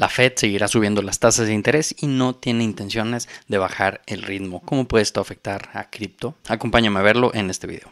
La Fed seguirá subiendo las tasas de interés y no tiene intenciones de bajar el ritmo. ¿Cómo puede esto afectar a cripto? Acompáñame a verlo en este video.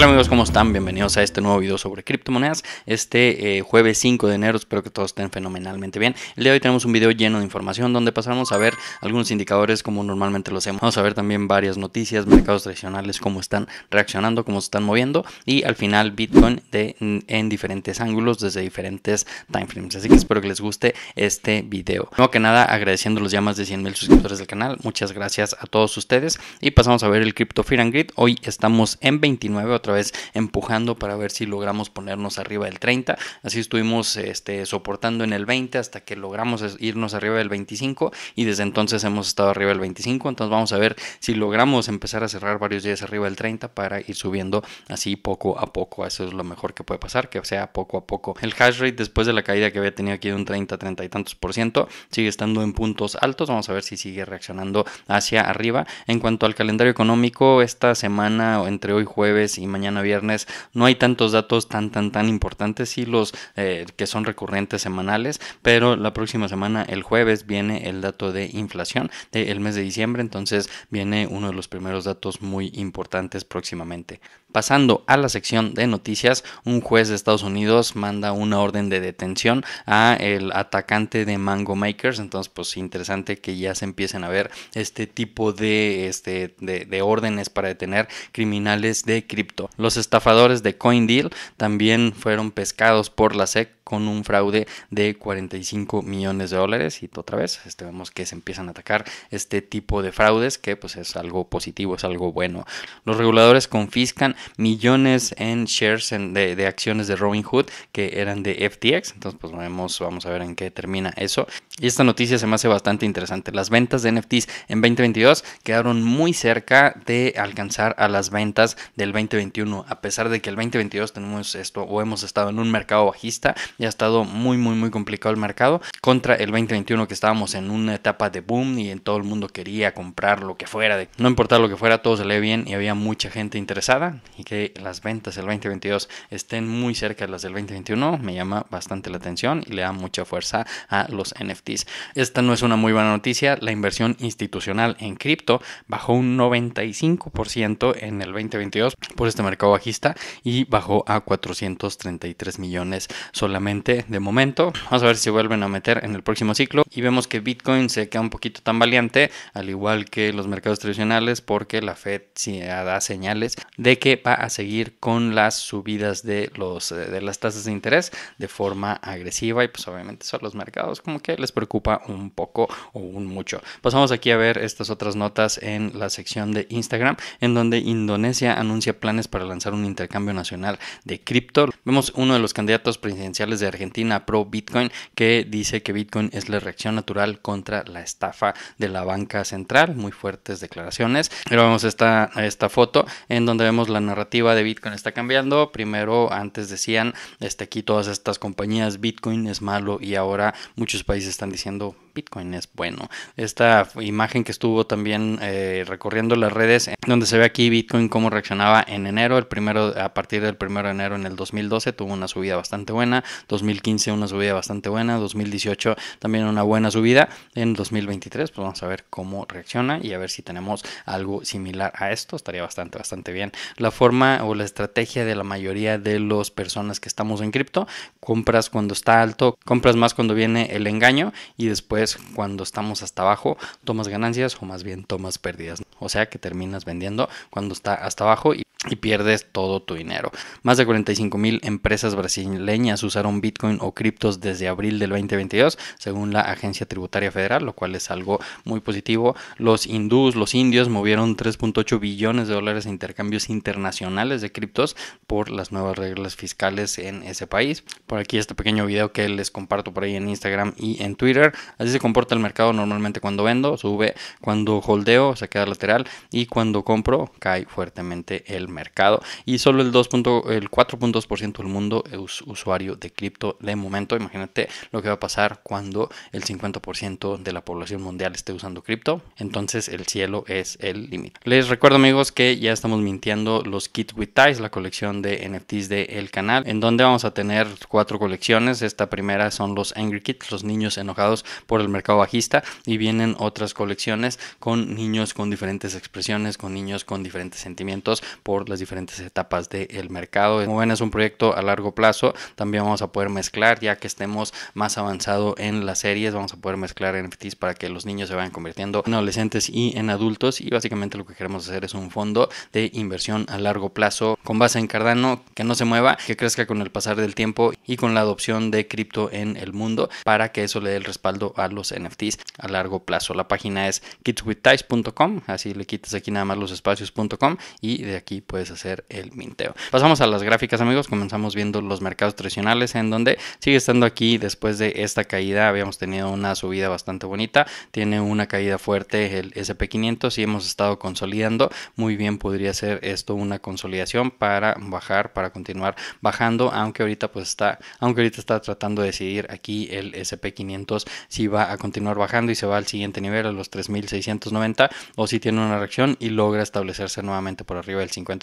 Hola amigos? ¿Cómo están? Bienvenidos a este nuevo video sobre criptomonedas. Este eh, jueves 5 de enero espero que todos estén fenomenalmente bien. El día de hoy tenemos un video lleno de información donde pasamos a ver algunos indicadores como normalmente lo hacemos. Vamos a ver también varias noticias, mercados tradicionales, cómo están reaccionando, cómo se están moviendo y al final Bitcoin de, en diferentes ángulos desde diferentes timeframes. Así que espero que les guste este video. Primero que nada agradeciendo los llamas de 100.000 suscriptores del canal. Muchas gracias a todos ustedes y pasamos a ver el Crypto Fear and Grid. Hoy estamos en 29 otra vez empujando para ver si logramos ponernos arriba del 30. Así estuvimos este, soportando en el 20 hasta que logramos irnos arriba del 25 y desde entonces hemos estado arriba del 25. Entonces vamos a ver si logramos empezar a cerrar varios días arriba del 30 para ir subiendo así poco a poco. Eso es lo mejor que puede pasar, que sea poco a poco. El hash rate después de la caída que había tenido aquí de un 30, 30 y tantos por ciento sigue estando en puntos altos. Vamos a ver si sigue reaccionando hacia arriba. En cuanto al calendario económico, esta semana entre hoy jueves y mañana mañana viernes no hay tantos datos tan, tan, tan importantes, y los eh, que son recurrentes semanales, pero la próxima semana, el jueves, viene el dato de inflación del mes de diciembre, entonces viene uno de los primeros datos muy importantes próximamente. Pasando a la sección de noticias, un juez de Estados Unidos manda una orden de detención a el atacante de Mango Makers, entonces pues interesante que ya se empiecen a ver este tipo de, este, de, órdenes para detener criminales de cripto. Los estafadores de CoinDeal también fueron pescados por la SEC con un fraude de 45 millones de dólares y otra vez este, vemos que se empiezan a atacar este tipo de fraudes que pues es algo positivo, es algo bueno. Los reguladores confiscan millones en shares de, acciones de Robinhood que eran de FTX, entonces pues vemos, vamos a ver en qué termina eso. Y esta noticia se me hace bastante interesante. Las ventas de NFTs en 2022 quedaron muy cerca de alcanzar a las ventas del 2021, a pesar de que el 2022 tenemos esto o hemos estado en un mercado bajista ya ha estado muy, muy, muy complicado el mercado. Contra el 2021 que estábamos en una etapa de boom y en todo el mundo quería comprar lo que fuera, de, no importar lo que fuera, todo se lee bien y había mucha gente interesada y que las ventas del 2022 estén muy cerca de las del 2021 me llama bastante la atención y le da mucha fuerza a los NFTs. Esta no es una muy buena noticia, la inversión institucional en cripto bajó un 95% en el 2022 por este mercado bajista y bajó a 433 millones solamente de momento. Vamos a ver si se vuelven a meter en el próximo ciclo. Y vemos que Bitcoin se queda un poquito tan valiente, al igual que los mercados tradicionales, porque la Fed sí da señales de que va a seguir con las subidas de, los, eh, de las tasas de interés de forma agresiva. Y pues obviamente son los mercados como que les preocupa un poco o un mucho. Pasamos aquí a ver estas otras notas en la sección de Instagram, en donde Indonesia anuncia planes para lanzar un intercambio nacional de cripto. Vemos uno de los candidatos presidenciales de Argentina pro Bitcoin que dice que Bitcoin es la reacción natural contra la estafa de la banca central. Muy fuertes declaraciones. Pero vemos esta, esta foto en donde vemos la narrativa de Bitcoin está cambiando. Primero, antes decían, este, aquí todas estas compañías, Bitcoin es malo y ahora muchos países están diciendo Bitcoin es bueno. Esta imagen que estuvo también eh, recorriendo las redes, eh, donde se ve aquí Bitcoin cómo reaccionaba en enero, el primero, a partir del primero de enero en el 2012 tuvo una subida bastante buena, 2015 una subida bastante buena, 2018 también una buena subida, en 2023 pues vamos a ver cómo reacciona y a ver si tenemos algo similar a esto, estaría bastante, bastante bien. La forma o la estrategia de la mayoría de las personas que estamos en cripto, compras cuando está alto, compras más cuando viene el engaño y después cuando estamos hasta abajo, tomas ganancias o más bien tomas pérdidas. O sea que terminas vendiendo cuando está hasta abajo y y pierdes todo tu dinero. Más de 45 mil empresas brasileñas usaron Bitcoin o criptos desde abril del 2022, según la Agencia Tributaria Federal, lo cual es algo muy positivo. Los hindús, los indios movieron 3.8 billones de dólares en intercambios internacionales de criptos por las nuevas reglas fiscales en ese país. Por aquí este pequeño video que les comparto por ahí en Instagram y en Twitter. Así se comporta el mercado normalmente cuando vendo, sube, cuando holdeo, se queda lateral y cuando compro, cae fuertemente el mercado y solo el, 2. 4.2% del mundo es usuario de cripto de momento. Imagínate lo que va a pasar cuando el 50% de la población mundial esté usando cripto. Entonces el cielo es el límite. Les recuerdo amigos que ya estamos mintiendo los kits With Ties, la colección de NFTs del el canal, en donde vamos a tener cuatro colecciones. Esta primera son los Angry kits los niños enojados por el mercado bajista y vienen otras colecciones con niños con diferentes expresiones, con niños con diferentes sentimientos por las diferentes etapas del mercado. Como ven, es un proyecto a largo plazo. También vamos a poder mezclar, ya que estemos más avanzado en las series, vamos a poder mezclar NFTs para que los niños se vayan convirtiendo en adolescentes y en adultos. Y básicamente lo que queremos hacer es un fondo de inversión a largo plazo con base en Cardano que no se mueva, que crezca con el pasar del tiempo y con la adopción de cripto en el mundo para que eso le dé el respaldo a los NFTs a largo plazo. La página es kidswithties.com, así le quitas aquí nada más los espacios.com y de aquí puedes hacer el minteo. Pasamos a las gráficas, amigos. Comenzamos viendo los mercados tradicionales, en donde sigue estando aquí después de esta caída. Habíamos tenido una subida bastante bonita. Tiene una caída fuerte el SP500 y hemos estado consolidando. Muy bien podría ser esto una consolidación para bajar, para continuar bajando, aunque ahorita pues está, aunque ahorita está tratando de decidir aquí el SP500 si va a continuar bajando y se va al siguiente nivel a los 3690 o si tiene una reacción y logra establecerse nuevamente por arriba del 50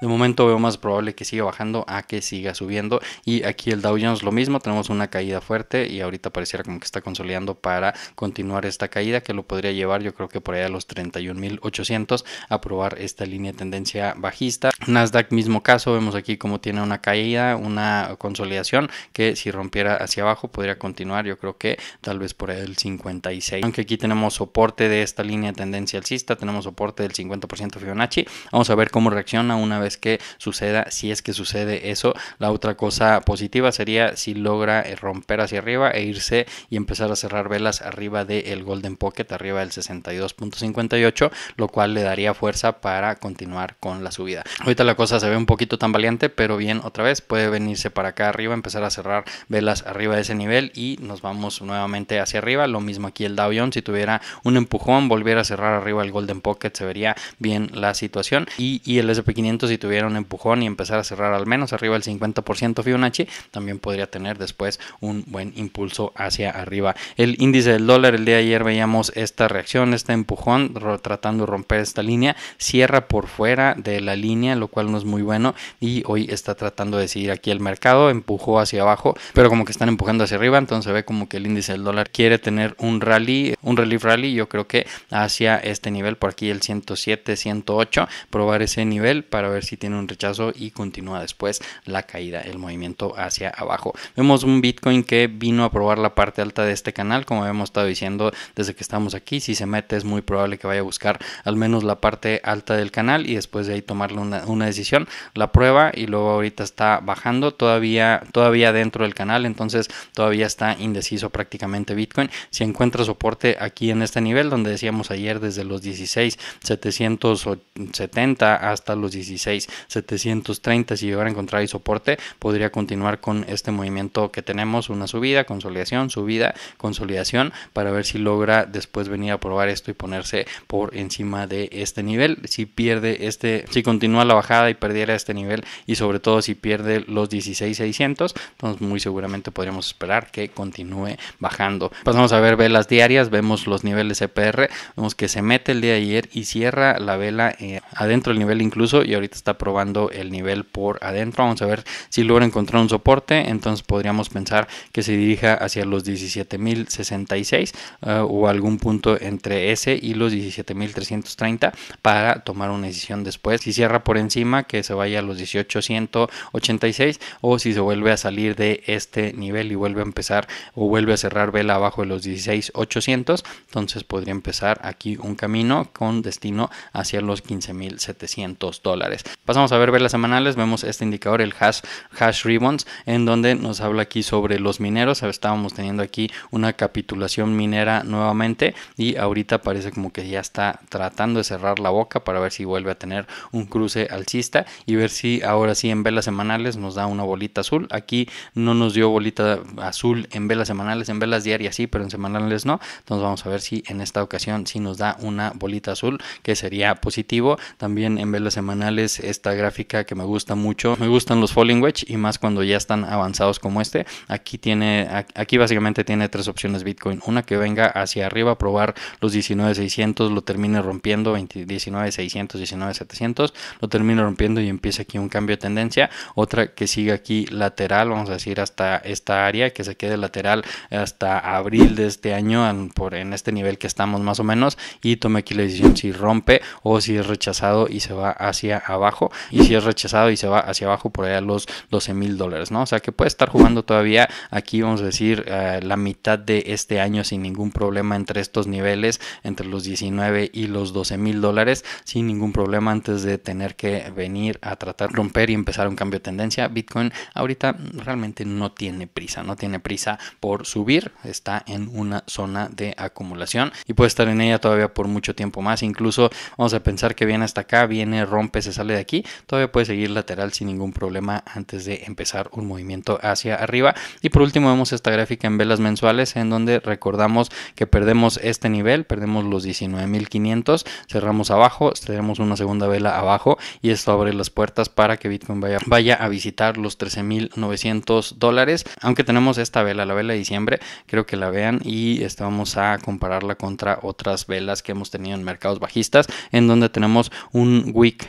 de momento veo más probable que siga bajando a que siga subiendo. Y aquí el Dow Jones lo mismo, tenemos una caída fuerte y ahorita pareciera como que está consolidando para continuar esta caída que lo podría llevar yo creo que por allá a los 31.800 a probar esta línea de tendencia bajista. Nasdaq mismo caso, vemos aquí como tiene una caída, una consolidación que si rompiera hacia abajo podría continuar yo creo que tal vez por el 56. Aunque aquí tenemos soporte de esta línea de tendencia alcista, tenemos soporte del 50% Fibonacci. Vamos a ver cómo reacciona una vez que suceda, si es que sucede eso. La otra cosa positiva sería si logra eh, romper hacia arriba e irse y empezar a cerrar velas arriba del Golden Pocket, arriba del 62.58, lo cual le daría fuerza para continuar con la subida. Ahorita la cosa se ve un poquito tan valiente pero bien, otra vez puede venirse para acá arriba, empezar a cerrar velas arriba de ese nivel y nos vamos nuevamente hacia arriba. Lo mismo aquí el Dow Jones, si tuviera un empujón, volviera a cerrar arriba el Golden Pocket, se vería bien la situación. Y, y el p 500 si tuviera un empujón y empezar a cerrar al menos arriba del 50% Fibonacci, también podría tener después un buen impulso hacia arriba. El índice del dólar, el día de ayer veíamos esta reacción, este empujón tratando de romper esta línea, cierra por fuera de la línea, lo cual no es muy bueno y hoy está tratando de seguir aquí el mercado, empujó hacia abajo, pero como que están empujando hacia arriba, entonces ve como que el índice del dólar quiere tener un rally, un relief rally, yo creo que hacia este nivel, por aquí el 107, 108, probar ese nivel para ver si tiene un rechazo y continúa después la caída, el movimiento hacia abajo. Vemos un Bitcoin que vino a probar la parte alta de este canal, como habíamos estado diciendo desde que estamos aquí, si se mete es muy probable que vaya a buscar al menos la parte alta del canal y después de ahí tomarle una, decisión, la prueba y luego ahorita está bajando todavía, todavía dentro del canal, entonces todavía está indeciso prácticamente Bitcoin. Si encuentra soporte aquí en este nivel donde decíamos ayer desde los 16.770 hasta los 16,730. Si llegara a encontrar el soporte, podría continuar con este movimiento que tenemos, una subida, consolidación, subida, consolidación, para ver si logra después venir a probar esto y ponerse por encima de este nivel. Si pierde este, si continúa la bajada y perdiera este nivel y sobre todo si pierde los 16,600, entonces muy seguramente podríamos esperar que continúe bajando. Pasamos a ver velas diarias, vemos los niveles CPR, e vemos que se mete el día de ayer y cierra la vela eh, adentro del nivel incluso y ahorita está probando el nivel por adentro. Vamos a ver si logra encontrar un soporte. Entonces podríamos pensar que se dirija hacia los 17.066 eh, o algún punto entre ese y los 17.330 para tomar una decisión después. Si cierra por encima, que se vaya a los 18.186 o si se vuelve a salir de este nivel y vuelve a empezar o vuelve a cerrar vela abajo de los 16.800, entonces podría empezar aquí un camino con destino hacia los 15.700 dólares. Pasamos a ver velas semanales, vemos este indicador, el hash, hash ribbons, en donde nos habla aquí sobre los mineros. Estábamos teniendo aquí una capitulación minera nuevamente y ahorita parece como que ya está tratando de cerrar la boca para ver si vuelve a tener un cruce alcista y ver si ahora sí en velas semanales nos da una bolita azul. Aquí no nos dio bolita azul en velas semanales, en velas diarias sí, pero en semanales no. Entonces vamos a ver si en esta ocasión sí nos da una bolita azul, que sería positivo. También en velas semanales esta gráfica que me gusta mucho. Me gustan los Falling Wedge y más cuando ya están avanzados como este. Aquí tiene, aquí básicamente tiene tres opciones Bitcoin. Una que venga hacia arriba a probar los 19600, lo termine rompiendo 19600, 19700, lo termine rompiendo y empieza aquí un cambio de tendencia. Otra que siga aquí lateral, vamos a decir hasta esta área que se quede lateral hasta abril de este año por, en este nivel que estamos más o menos y tome aquí la decisión si rompe o si es rechazado y se va a hacia abajo y si es rechazado y se va hacia abajo por allá los 12 mil dólares, ¿no? O sea que puede estar jugando todavía aquí, vamos a decir, eh, la mitad de este año sin ningún problema entre estos niveles, entre los 19 y los 12 mil dólares, sin ningún problema antes de tener que venir a tratar de romper y empezar un cambio de tendencia. Bitcoin ahorita realmente no tiene prisa, no tiene prisa por subir, está en una zona de acumulación y puede estar en ella todavía por mucho tiempo más, incluso vamos a pensar que viene hasta acá, viene romper rompe, se sale de aquí, todavía puede seguir lateral sin ningún problema antes de empezar un movimiento hacia arriba. Y por último vemos esta gráfica en velas mensuales en donde recordamos que perdemos este nivel, perdemos los 19.500, cerramos abajo, tenemos una segunda vela abajo y esto abre las puertas para que Bitcoin vaya, vaya a visitar los 13.900 dólares. Aunque tenemos esta vela, la vela de diciembre, creo que la vean y este, vamos a compararla contra otras velas que hemos tenido en mercados bajistas en donde tenemos un wick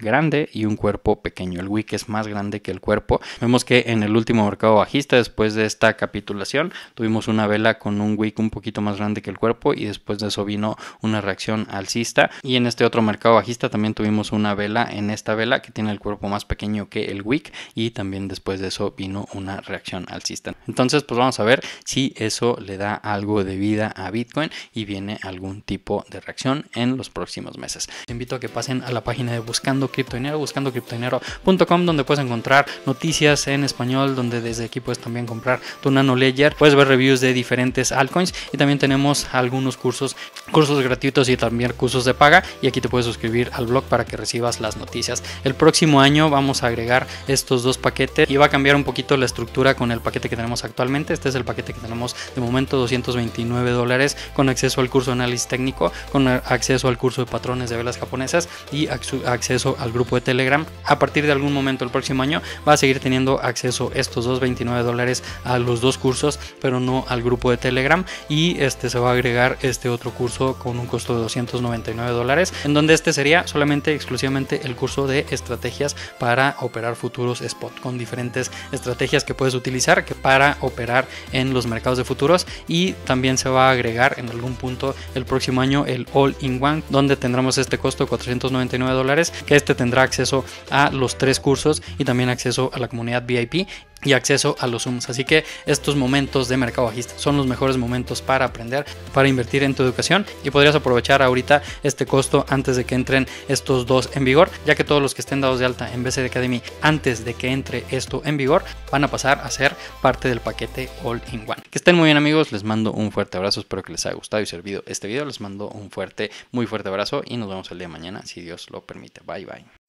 grande y un cuerpo pequeño. El wick es más grande que el cuerpo. Vemos que en el último mercado bajista, después de esta capitulación, tuvimos una vela con un wick un poquito más grande que el cuerpo y después de eso vino una reacción alcista. Y en este otro mercado bajista también tuvimos una vela en esta vela que tiene el cuerpo más pequeño que el wick y también después de eso vino una reacción alcista. Entonces, pues vamos a ver si eso le da algo de vida a Bitcoin y viene algún tipo de reacción en los próximos meses. Te invito a que pasen a la página de buscando buscando dinero buscando com donde puedes encontrar noticias en español, donde desde aquí puedes también comprar tu Nano Ledger, puedes ver reviews de diferentes altcoins y también tenemos algunos cursos, cursos gratuitos y también cursos de paga. Y aquí te puedes suscribir al blog para que recibas las noticias. El próximo año vamos a agregar estos dos paquetes y va a cambiar un poquito la estructura con el paquete que tenemos actualmente. Este es el paquete que tenemos de momento, 229 dólares, con acceso al curso de análisis técnico, con acceso al curso de patrones de velas japonesas y acceso al grupo de Telegram. A partir de algún momento el próximo año va a seguir teniendo acceso estos 2.29 dólares a los dos cursos, pero no al grupo de Telegram. Y este se va a agregar este otro curso con un costo de 299 dólares, en donde este sería solamente exclusivamente el curso de estrategias para operar futuros spot con diferentes estrategias que puedes utilizar que para operar en los mercados de futuros y también se va a agregar en algún punto el próximo año el All in One donde tendremos este costo de 499 dólares que este tendrá acceso a los tres cursos y también acceso a la comunidad VIP y acceso a los Zooms. Así que estos momentos de mercado bajista son los mejores momentos para aprender, para invertir en tu educación y podrías aprovechar ahorita este costo antes de que entren estos dos en vigor, ya que todos los que estén dados de alta en BCD Academy antes de que entre esto en vigor van a pasar a ser parte del paquete All in One. Que estén muy bien amigos, les mando un fuerte abrazo, espero que les haya gustado y servido este video, les mando un fuerte, muy fuerte abrazo y nos vemos el día de mañana si Dios lo permite. Bye bye.